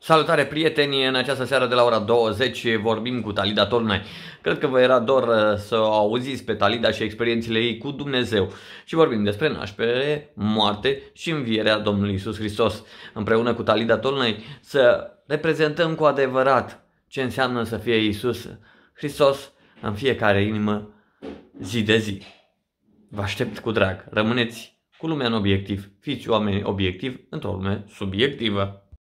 Salutare prieteni, în această seară de la ora 20 vorbim cu Talida Tornai. Cred că vă era dor uh, să o auziți pe Talida și experiențele ei cu Dumnezeu. Și vorbim despre naștere, moarte și învierea Domnului Isus Hristos. Împreună cu Talida Tornai să reprezentăm cu adevărat ce înseamnă să fie Isus Hristos în fiecare inimă zi de zi. Vă aștept cu drag. Rămâneți cu lumea în obiectiv. Fiți oameni obiectivi într-o lume subiectivă.